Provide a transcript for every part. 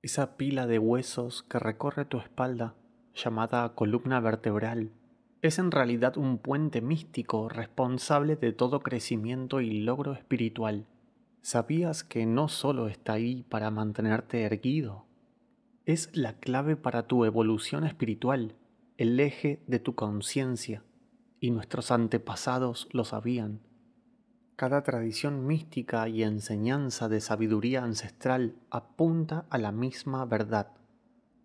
Esa pila de huesos que recorre tu espalda, llamada columna vertebral, es en realidad un puente místico responsable de todo crecimiento y logro espiritual. ¿Sabías que no solo está ahí para mantenerte erguido? Es la clave para tu evolución espiritual, el eje de tu conciencia, y nuestros antepasados lo sabían. Cada tradición mística y enseñanza de sabiduría ancestral apunta a la misma verdad.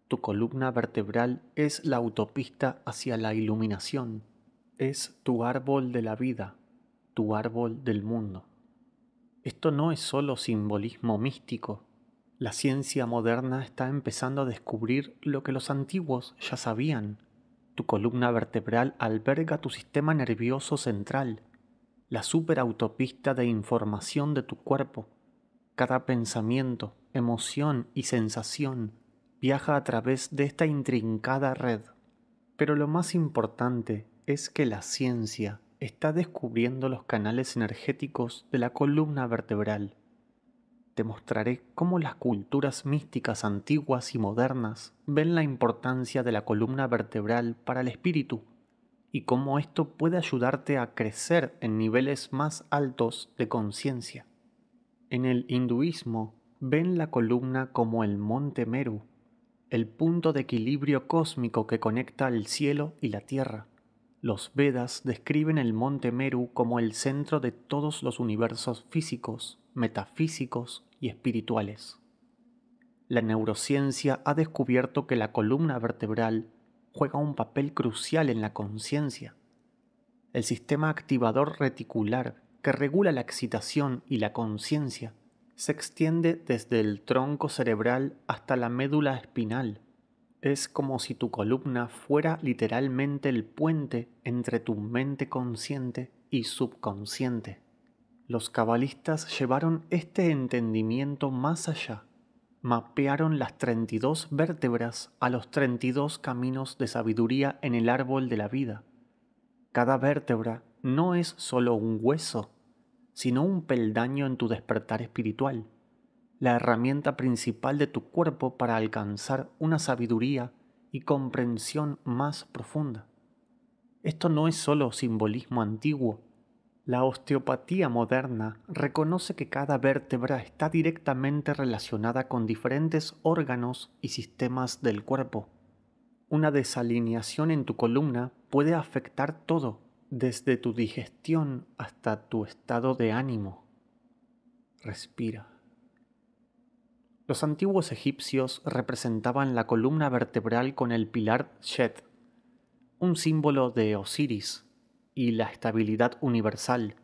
Tu columna vertebral es la autopista hacia la iluminación. Es tu árbol de la vida, tu árbol del mundo. Esto no es solo simbolismo místico. La ciencia moderna está empezando a descubrir lo que los antiguos ya sabían. Tu columna vertebral alberga tu sistema nervioso central, la superautopista de información de tu cuerpo. Cada pensamiento, emoción y sensación viaja a través de esta intrincada red. Pero lo más importante es que la ciencia está descubriendo los canales energéticos de la columna vertebral. Te mostraré cómo las culturas místicas antiguas y modernas ven la importancia de la columna vertebral para el espíritu y cómo esto puede ayudarte a crecer en niveles más altos de conciencia. En el hinduismo ven la columna como el monte Meru, el punto de equilibrio cósmico que conecta el cielo y la tierra. Los Vedas describen el monte Meru como el centro de todos los universos físicos, metafísicos y espirituales. La neurociencia ha descubierto que la columna vertebral juega un papel crucial en la conciencia. El sistema activador reticular que regula la excitación y la conciencia se extiende desde el tronco cerebral hasta la médula espinal. Es como si tu columna fuera literalmente el puente entre tu mente consciente y subconsciente. Los cabalistas llevaron este entendimiento más allá mapearon las 32 vértebras a los 32 caminos de sabiduría en el árbol de la vida. Cada vértebra no es solo un hueso, sino un peldaño en tu despertar espiritual, la herramienta principal de tu cuerpo para alcanzar una sabiduría y comprensión más profunda. Esto no es solo simbolismo antiguo, la osteopatía moderna reconoce que cada vértebra está directamente relacionada con diferentes órganos y sistemas del cuerpo. Una desalineación en tu columna puede afectar todo, desde tu digestión hasta tu estado de ánimo. Respira. Los antiguos egipcios representaban la columna vertebral con el pilar Shed, un símbolo de Osiris, y la estabilidad universal.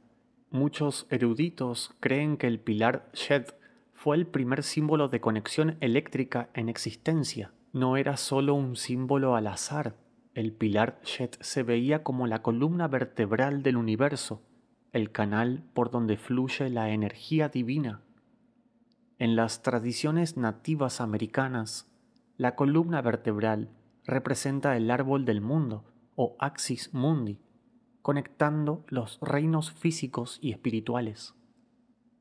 Muchos eruditos creen que el pilar Shed fue el primer símbolo de conexión eléctrica en existencia. No era solo un símbolo al azar. El pilar Shed se veía como la columna vertebral del universo, el canal por donde fluye la energía divina. En las tradiciones nativas americanas, la columna vertebral representa el árbol del mundo o axis mundi, conectando los reinos físicos y espirituales.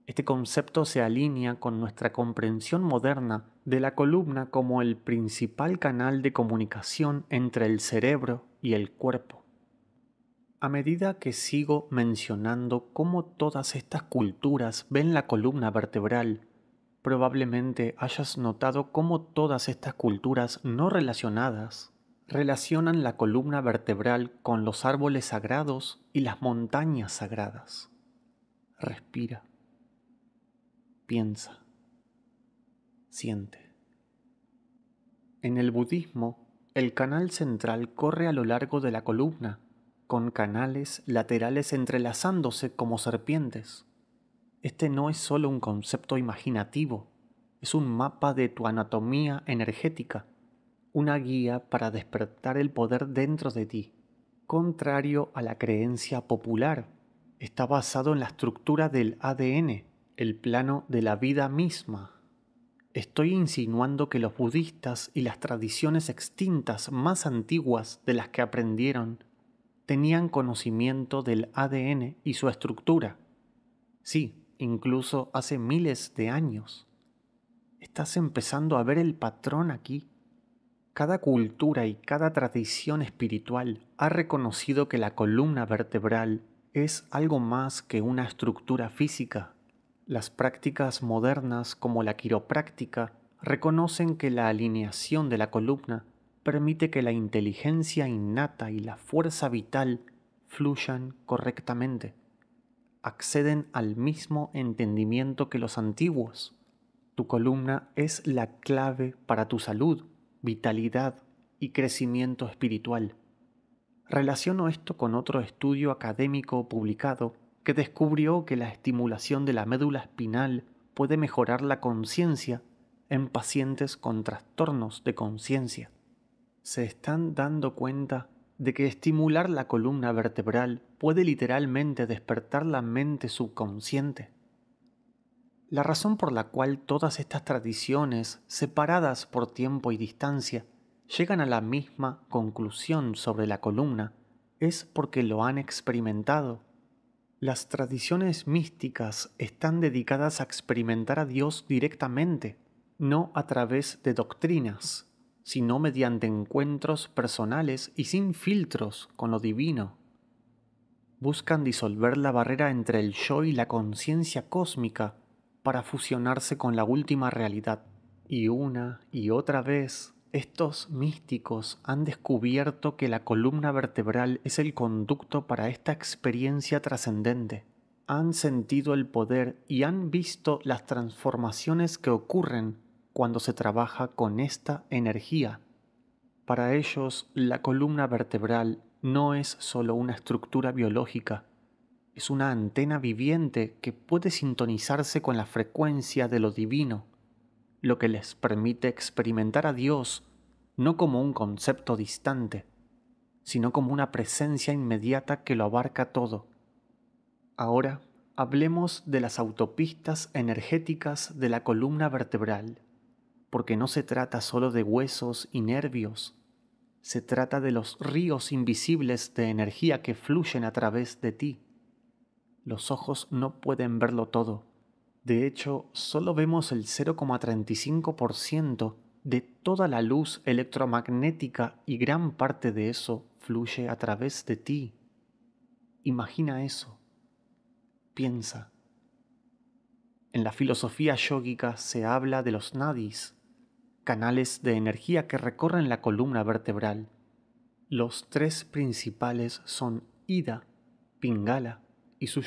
Este concepto se alinea con nuestra comprensión moderna de la columna como el principal canal de comunicación entre el cerebro y el cuerpo. A medida que sigo mencionando cómo todas estas culturas ven la columna vertebral, probablemente hayas notado cómo todas estas culturas no relacionadas relacionan la columna vertebral con los árboles sagrados y las montañas sagradas. Respira, piensa, siente. En el budismo, el canal central corre a lo largo de la columna, con canales laterales entrelazándose como serpientes. Este no es solo un concepto imaginativo, es un mapa de tu anatomía energética una guía para despertar el poder dentro de ti, contrario a la creencia popular. Está basado en la estructura del ADN, el plano de la vida misma. Estoy insinuando que los budistas y las tradiciones extintas más antiguas de las que aprendieron tenían conocimiento del ADN y su estructura. Sí, incluso hace miles de años. Estás empezando a ver el patrón aquí. Cada cultura y cada tradición espiritual ha reconocido que la columna vertebral es algo más que una estructura física. Las prácticas modernas como la quiropráctica reconocen que la alineación de la columna permite que la inteligencia innata y la fuerza vital fluyan correctamente. Acceden al mismo entendimiento que los antiguos. Tu columna es la clave para tu salud, vitalidad y crecimiento espiritual. Relaciono esto con otro estudio académico publicado que descubrió que la estimulación de la médula espinal puede mejorar la conciencia en pacientes con trastornos de conciencia. Se están dando cuenta de que estimular la columna vertebral puede literalmente despertar la mente subconsciente. La razón por la cual todas estas tradiciones, separadas por tiempo y distancia, llegan a la misma conclusión sobre la columna es porque lo han experimentado. Las tradiciones místicas están dedicadas a experimentar a Dios directamente, no a través de doctrinas, sino mediante encuentros personales y sin filtros con lo divino. Buscan disolver la barrera entre el yo y la conciencia cósmica para fusionarse con la última realidad. Y una y otra vez, estos místicos han descubierto que la columna vertebral es el conducto para esta experiencia trascendente. Han sentido el poder y han visto las transformaciones que ocurren cuando se trabaja con esta energía. Para ellos, la columna vertebral no es solo una estructura biológica, es una antena viviente que puede sintonizarse con la frecuencia de lo divino, lo que les permite experimentar a Dios no como un concepto distante, sino como una presencia inmediata que lo abarca todo. Ahora hablemos de las autopistas energéticas de la columna vertebral, porque no se trata solo de huesos y nervios, se trata de los ríos invisibles de energía que fluyen a través de ti. Los ojos no pueden verlo todo. De hecho, solo vemos el 0,35% de toda la luz electromagnética y gran parte de eso fluye a través de ti. Imagina eso. Piensa. En la filosofía yógica se habla de los nadis, canales de energía que recorren la columna vertebral. Los tres principales son Ida, Pingala y su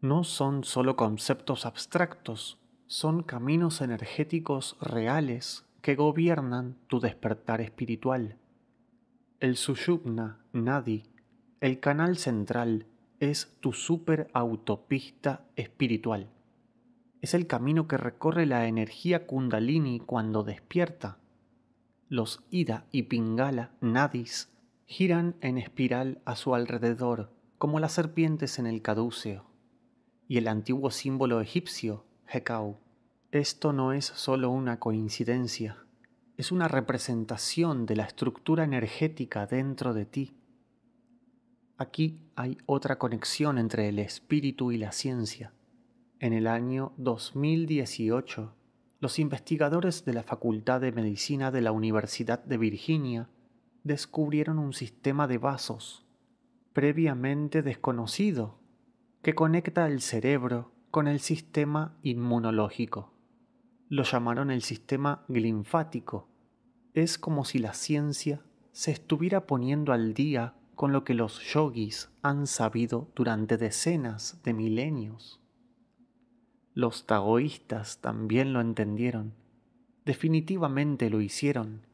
no son solo conceptos abstractos, son caminos energéticos reales que gobiernan tu despertar espiritual. El Sushupna Nadi, el canal central, es tu superautopista espiritual. Es el camino que recorre la energía Kundalini cuando despierta. Los Ida y Pingala Nadis giran en espiral a su alrededor como las serpientes en el caduceo y el antiguo símbolo egipcio, Hekau. Esto no es solo una coincidencia, es una representación de la estructura energética dentro de ti. Aquí hay otra conexión entre el espíritu y la ciencia. En el año 2018, los investigadores de la Facultad de Medicina de la Universidad de Virginia descubrieron un sistema de vasos previamente desconocido que conecta el cerebro con el sistema inmunológico. Lo llamaron el sistema linfático. Es como si la ciencia se estuviera poniendo al día con lo que los yogis han sabido durante decenas de milenios. Los taoístas también lo entendieron. Definitivamente lo hicieron.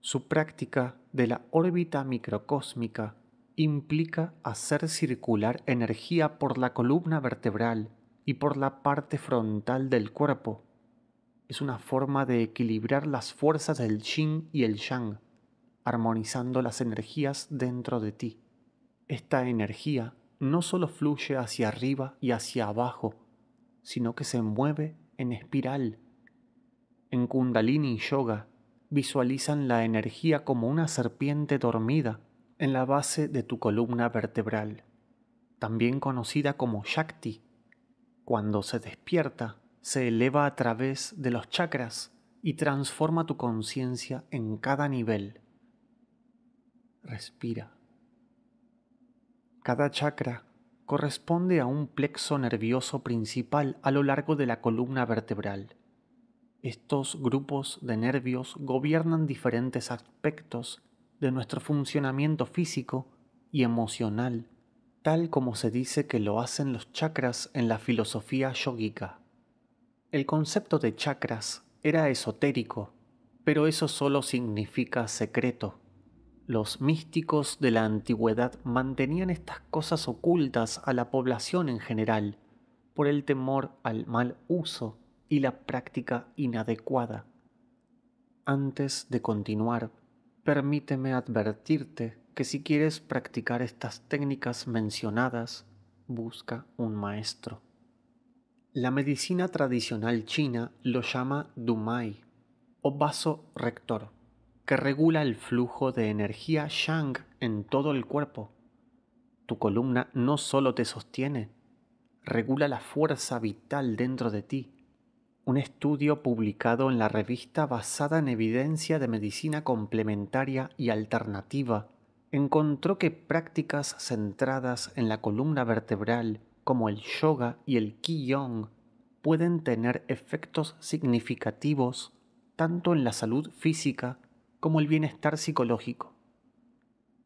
Su práctica de la órbita microcósmica implica hacer circular energía por la columna vertebral y por la parte frontal del cuerpo. Es una forma de equilibrar las fuerzas del yin y el yang, armonizando las energías dentro de ti. Esta energía no solo fluye hacia arriba y hacia abajo, sino que se mueve en espiral. En Kundalini Yoga visualizan la energía como una serpiente dormida en la base de tu columna vertebral, también conocida como Shakti. Cuando se despierta, se eleva a través de los chakras y transforma tu conciencia en cada nivel. Respira. Cada chakra corresponde a un plexo nervioso principal a lo largo de la columna vertebral. Estos grupos de nervios gobiernan diferentes aspectos de nuestro funcionamiento físico y emocional, tal como se dice que lo hacen los chakras en la filosofía yogica. El concepto de chakras era esotérico, pero eso solo significa secreto. Los místicos de la antigüedad mantenían estas cosas ocultas a la población en general por el temor al mal uso y la práctica inadecuada. Antes de continuar, Permíteme advertirte que si quieres practicar estas técnicas mencionadas, busca un maestro. La medicina tradicional china lo llama Dumai o vaso rector, que regula el flujo de energía shang en todo el cuerpo. Tu columna no solo te sostiene, regula la fuerza vital dentro de ti un estudio publicado en la revista basada en evidencia de medicina complementaria y alternativa encontró que prácticas centradas en la columna vertebral como el yoga y el qigong pueden tener efectos significativos tanto en la salud física como el bienestar psicológico.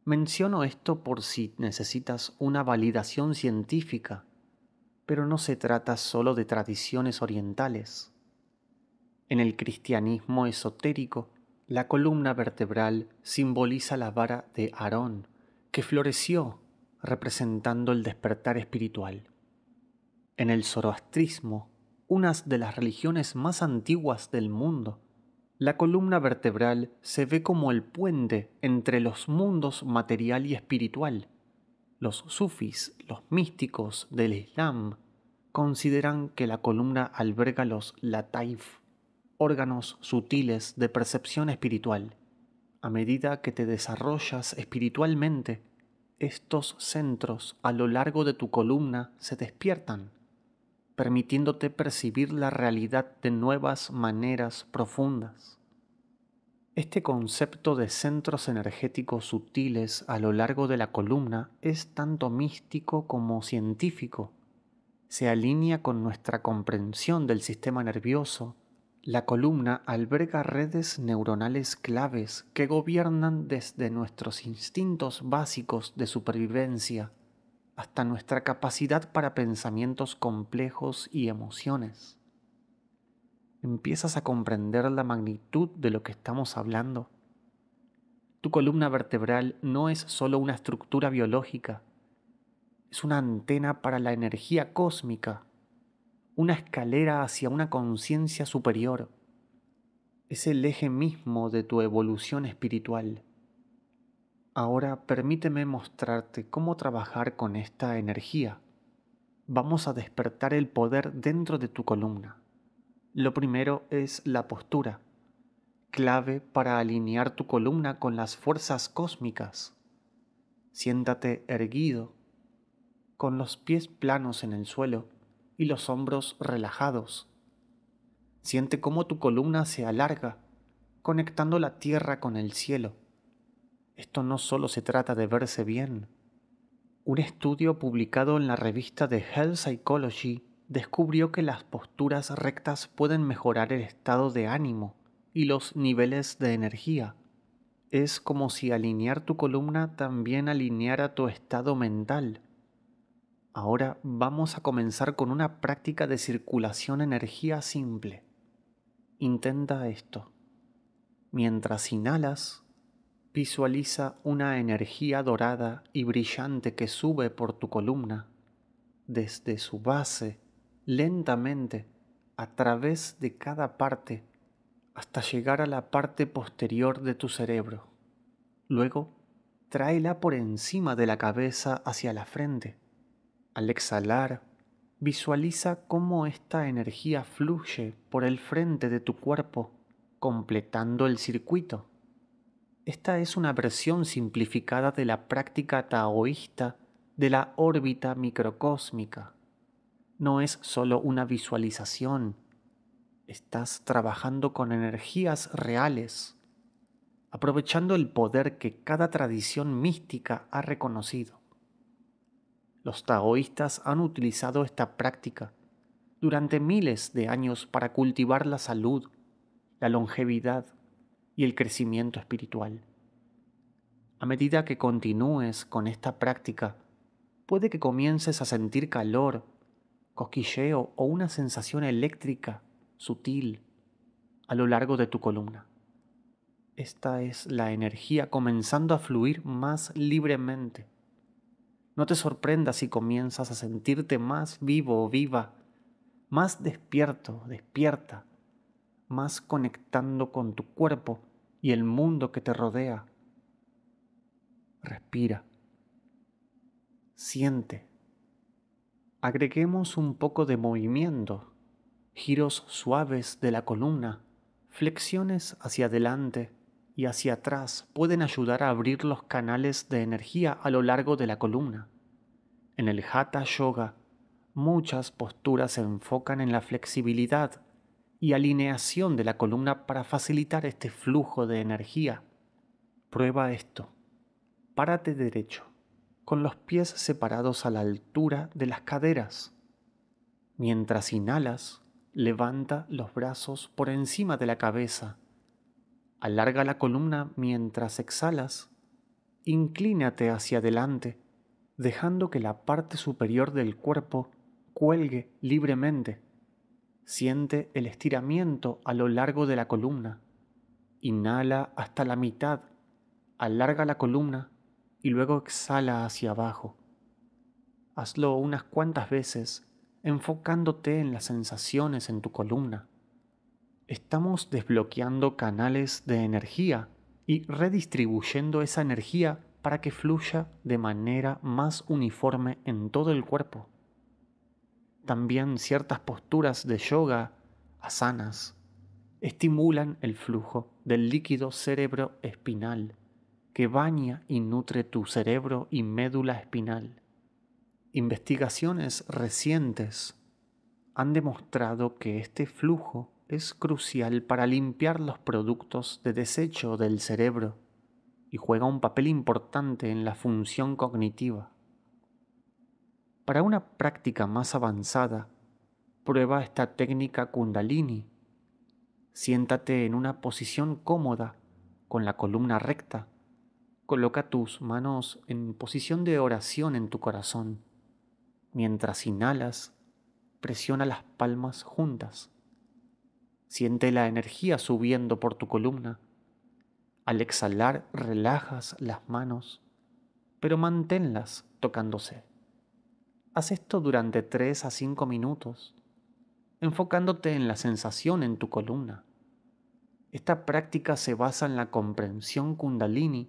Menciono esto por si necesitas una validación científica pero no se trata solo de tradiciones orientales. En el cristianismo esotérico, la columna vertebral simboliza la vara de Aarón, que floreció representando el despertar espiritual. En el zoroastrismo, una de las religiones más antiguas del mundo, la columna vertebral se ve como el puente entre los mundos material y espiritual, los sufis, los místicos del Islam, consideran que la columna alberga los lataif, órganos sutiles de percepción espiritual. A medida que te desarrollas espiritualmente, estos centros a lo largo de tu columna se despiertan, permitiéndote percibir la realidad de nuevas maneras profundas. Este concepto de centros energéticos sutiles a lo largo de la columna es tanto místico como científico. Se alinea con nuestra comprensión del sistema nervioso. La columna alberga redes neuronales claves que gobiernan desde nuestros instintos básicos de supervivencia hasta nuestra capacidad para pensamientos complejos y emociones empiezas a comprender la magnitud de lo que estamos hablando. Tu columna vertebral no es solo una estructura biológica, es una antena para la energía cósmica, una escalera hacia una conciencia superior. Es el eje mismo de tu evolución espiritual. Ahora permíteme mostrarte cómo trabajar con esta energía. Vamos a despertar el poder dentro de tu columna. Lo primero es la postura, clave para alinear tu columna con las fuerzas cósmicas. Siéntate erguido, con los pies planos en el suelo y los hombros relajados. Siente cómo tu columna se alarga, conectando la tierra con el cielo. Esto no solo se trata de verse bien. Un estudio publicado en la revista de Health Psychology descubrió que las posturas rectas pueden mejorar el estado de ánimo y los niveles de energía. Es como si alinear tu columna también alineara tu estado mental. Ahora vamos a comenzar con una práctica de circulación energía simple. Intenta esto. Mientras inhalas, visualiza una energía dorada y brillante que sube por tu columna desde su base lentamente a través de cada parte hasta llegar a la parte posterior de tu cerebro. Luego, tráela por encima de la cabeza hacia la frente. Al exhalar, visualiza cómo esta energía fluye por el frente de tu cuerpo, completando el circuito. Esta es una versión simplificada de la práctica taoísta de la órbita microcósmica no es solo una visualización, estás trabajando con energías reales, aprovechando el poder que cada tradición mística ha reconocido. Los taoístas han utilizado esta práctica durante miles de años para cultivar la salud, la longevidad y el crecimiento espiritual. A medida que continúes con esta práctica, puede que comiences a sentir calor cosquilleo o una sensación eléctrica sutil a lo largo de tu columna. Esta es la energía comenzando a fluir más libremente. No te sorprendas si comienzas a sentirte más vivo o viva, más despierto, despierta, más conectando con tu cuerpo y el mundo que te rodea. Respira. Siente agreguemos un poco de movimiento, giros suaves de la columna, flexiones hacia adelante y hacia atrás pueden ayudar a abrir los canales de energía a lo largo de la columna. En el Hatha Yoga, muchas posturas se enfocan en la flexibilidad y alineación de la columna para facilitar este flujo de energía. Prueba esto. Párate derecho con los pies separados a la altura de las caderas. Mientras inhalas, levanta los brazos por encima de la cabeza. Alarga la columna mientras exhalas. Inclínate hacia adelante, dejando que la parte superior del cuerpo cuelgue libremente. Siente el estiramiento a lo largo de la columna. Inhala hasta la mitad. Alarga la columna y luego exhala hacia abajo. Hazlo unas cuantas veces enfocándote en las sensaciones en tu columna. Estamos desbloqueando canales de energía y redistribuyendo esa energía para que fluya de manera más uniforme en todo el cuerpo. También ciertas posturas de yoga, asanas, estimulan el flujo del líquido cerebro espinal que baña y nutre tu cerebro y médula espinal. Investigaciones recientes han demostrado que este flujo es crucial para limpiar los productos de desecho del cerebro y juega un papel importante en la función cognitiva. Para una práctica más avanzada, prueba esta técnica kundalini. Siéntate en una posición cómoda, con la columna recta Coloca tus manos en posición de oración en tu corazón. Mientras inhalas, presiona las palmas juntas. Siente la energía subiendo por tu columna. Al exhalar, relajas las manos, pero manténlas tocándose. Haz esto durante 3 a 5 minutos, enfocándote en la sensación en tu columna. Esta práctica se basa en la comprensión kundalini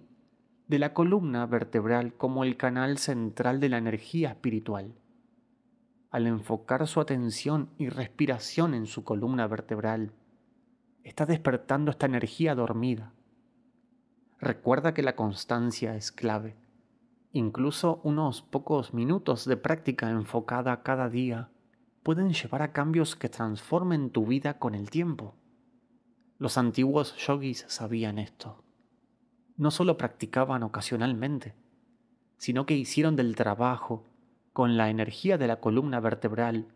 de la columna vertebral como el canal central de la energía espiritual. Al enfocar su atención y respiración en su columna vertebral, está despertando esta energía dormida. Recuerda que la constancia es clave. Incluso unos pocos minutos de práctica enfocada cada día pueden llevar a cambios que transformen tu vida con el tiempo. Los antiguos yogis sabían esto no solo practicaban ocasionalmente, sino que hicieron del trabajo, con la energía de la columna vertebral,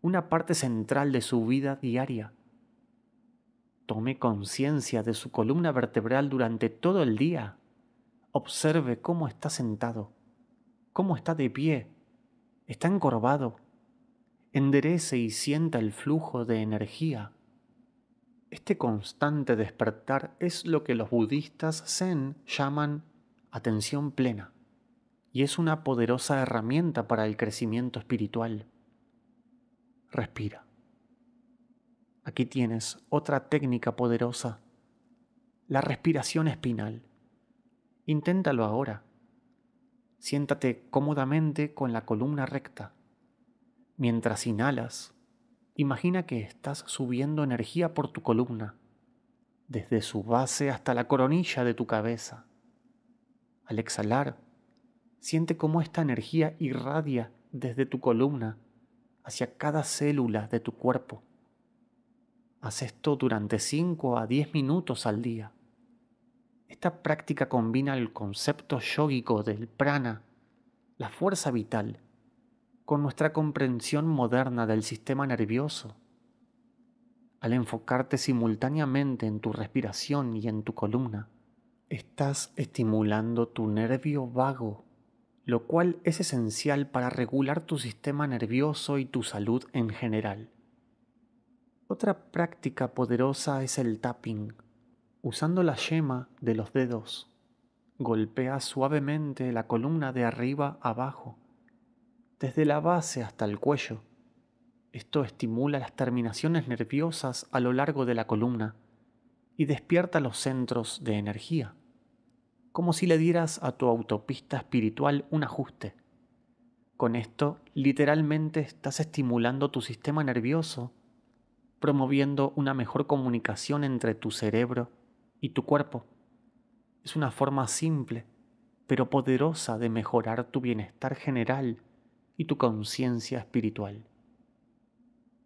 una parte central de su vida diaria. Tome conciencia de su columna vertebral durante todo el día. Observe cómo está sentado, cómo está de pie, está encorvado. Enderece y sienta el flujo de energía este constante despertar es lo que los budistas zen llaman atención plena y es una poderosa herramienta para el crecimiento espiritual. Respira. Aquí tienes otra técnica poderosa, la respiración espinal. Inténtalo ahora. Siéntate cómodamente con la columna recta. Mientras inhalas, Imagina que estás subiendo energía por tu columna, desde su base hasta la coronilla de tu cabeza. Al exhalar, siente cómo esta energía irradia desde tu columna hacia cada célula de tu cuerpo. Haz esto durante 5 a 10 minutos al día. Esta práctica combina el concepto yógico del prana, la fuerza vital, con nuestra comprensión moderna del sistema nervioso. Al enfocarte simultáneamente en tu respiración y en tu columna, estás estimulando tu nervio vago, lo cual es esencial para regular tu sistema nervioso y tu salud en general. Otra práctica poderosa es el tapping. Usando la yema de los dedos, golpea suavemente la columna de arriba abajo desde la base hasta el cuello. Esto estimula las terminaciones nerviosas a lo largo de la columna y despierta los centros de energía, como si le dieras a tu autopista espiritual un ajuste. Con esto, literalmente estás estimulando tu sistema nervioso, promoviendo una mejor comunicación entre tu cerebro y tu cuerpo. Es una forma simple, pero poderosa de mejorar tu bienestar general y tu conciencia espiritual.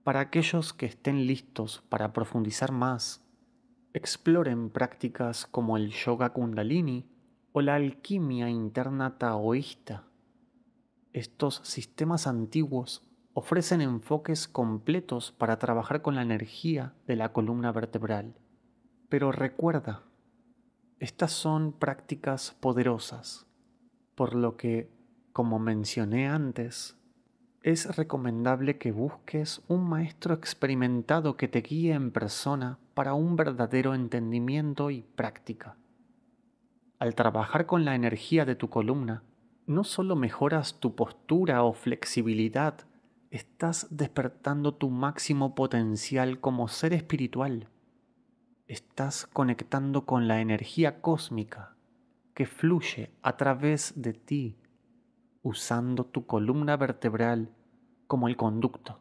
Para aquellos que estén listos para profundizar más, exploren prácticas como el yoga kundalini o la alquimia interna taoísta. Estos sistemas antiguos ofrecen enfoques completos para trabajar con la energía de la columna vertebral. Pero recuerda, estas son prácticas poderosas, por lo que como mencioné antes, es recomendable que busques un maestro experimentado que te guíe en persona para un verdadero entendimiento y práctica. Al trabajar con la energía de tu columna, no solo mejoras tu postura o flexibilidad, estás despertando tu máximo potencial como ser espiritual. Estás conectando con la energía cósmica que fluye a través de ti usando tu columna vertebral como el conducto.